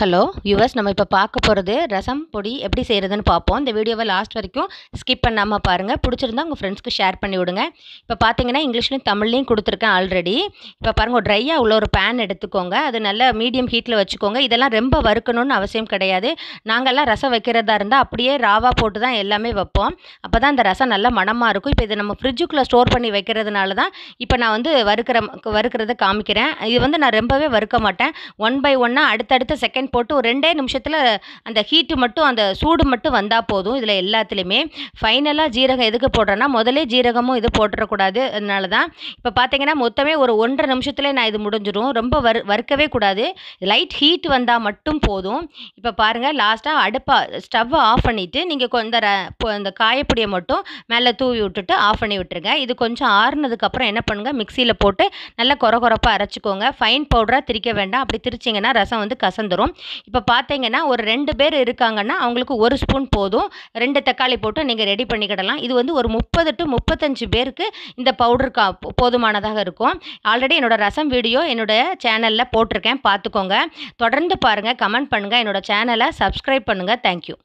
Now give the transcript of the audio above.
hello yours நம்ம இப்போ பார்க்க போகிறது ரசம் பொடி எப்படி செய்கிறதுன்னு பார்ப்போம் இந்த வீடியோவை லாஸ்ட் வரைக்கும் ஸ்கிப் பண்ணாமல் பாருங்கள் பிடிச்சிருந்தா உங்கள் ஃப்ரெண்ட்ஸ்க்கு ஷேர் பண்ணி விடுங்க இப்போ பார்த்தீங்கன்னா இங்கிலீஷ்லையும் தமிழ்லையும் கொடுத்துருக்கேன் ஆல்ரெடி இப்போ பாருங்கள் ட்ரையாக உள்ள ஒரு பேன் எடுத்துக்கோங்க அது நல்ல மீடியம் ஹீட்டில் வச்சுக்கோங்க இதெல்லாம் ரொம்ப வறுக்கணும்னு அவசியம் கிடையாது நாங்கள்லாம் ரசம் வைக்கிறதா இருந்தால் அப்படியே ராவாக போட்டு தான் எல்லாமே வைப்போம் அப்போ தான் இந்த ரசம் நல்லா மனமாக இருக்கும் இப்போ இதை நம்ம ஃப்ரிட்ஜுக்குள்ளே ஸ்டோர் பண்ணி வைக்கிறதுனால தான் இப்போ நான் வந்து வறுக்கிற வறுக்கிறத காமிக்கிறேன் இது வந்து நான் ரொம்பவே வறுக்க மாட்டேன் ஒன் பை ஒன்னாக அடுத்தடுத்த செகண்ட் ஆனியன் போட்டு ஒரு ரெண்டே நிமிஷத்தில் அந்த ஹீட்டு மட்டும் அந்த சூடு மட்டும் வந்தால் போதும் இதில் எல்லாத்துலேயுமே ஃபைனலாக ஜீரகம் எதுக்கு போடுறேன்னா முதலே ஜீரகமும் இது போட்டுறக்கூடாது அதனால தான் இப்போ பார்த்தீங்கன்னா மொத்தமே ஒரு ஒன்றரை நிமிஷத்துலேயே நான் இது முடிஞ்சிடும் ரொம்ப வறு வறுக்கவே கூடாது லைட் ஹீட் வந்தால் மட்டும் போதும் இப்போ பாருங்கள் லாஸ்ட்டாக அடுப்பை ஸ்டவ்வை ஆஃப் பண்ணிவிட்டு நீங்கள் கொஞ்சம் இந்த காயப்பொடியை மட்டும் மேலே தூவி விட்டுட்டு ஆஃப் பண்ணி விட்டுருங்க இது கொஞ்சம் ஆறுனதுக்கப்புறம் என்ன பண்ணுங்கள் மிக்சியில் போட்டு நல்லா குறை குறப்பாக அரைச்சிக்கோங்க ஃபைன் பவுடராக திரிக்க வேண்டாம் அப்படி திரிச்சிங்கன்னா ரசம் வந்து கசந்துடும் போகிறோம் இப்போ பார்த்தீங்கன்னா ஒரு ரெண்டு பேர் இருக்காங்கன்னா அவங்களுக்கு ஒரு ஸ்பூன் போதும் ரெண்டு தக்காளி போட்டு நீங்கள் ரெடி பண்ணிக்கிடலாம் இது வந்து ஒரு முப்பது டு முப்பத்தஞ்சு பேருக்கு இந்த பவுடர் கா போதுமானதாக இருக்கும் ஆல்ரெடி என்னோடய ரசம் வீடியோ என்னோடய சேனலில் போட்டிருக்கேன் பார்த்துக்கோங்க தொடர்ந்து பாருங்கள் கமெண்ட் பண்ணுங்கள் என்னோடய சேனலை சப்ஸ்கிரைப் பண்ணுங்கள் தேங்க்யூ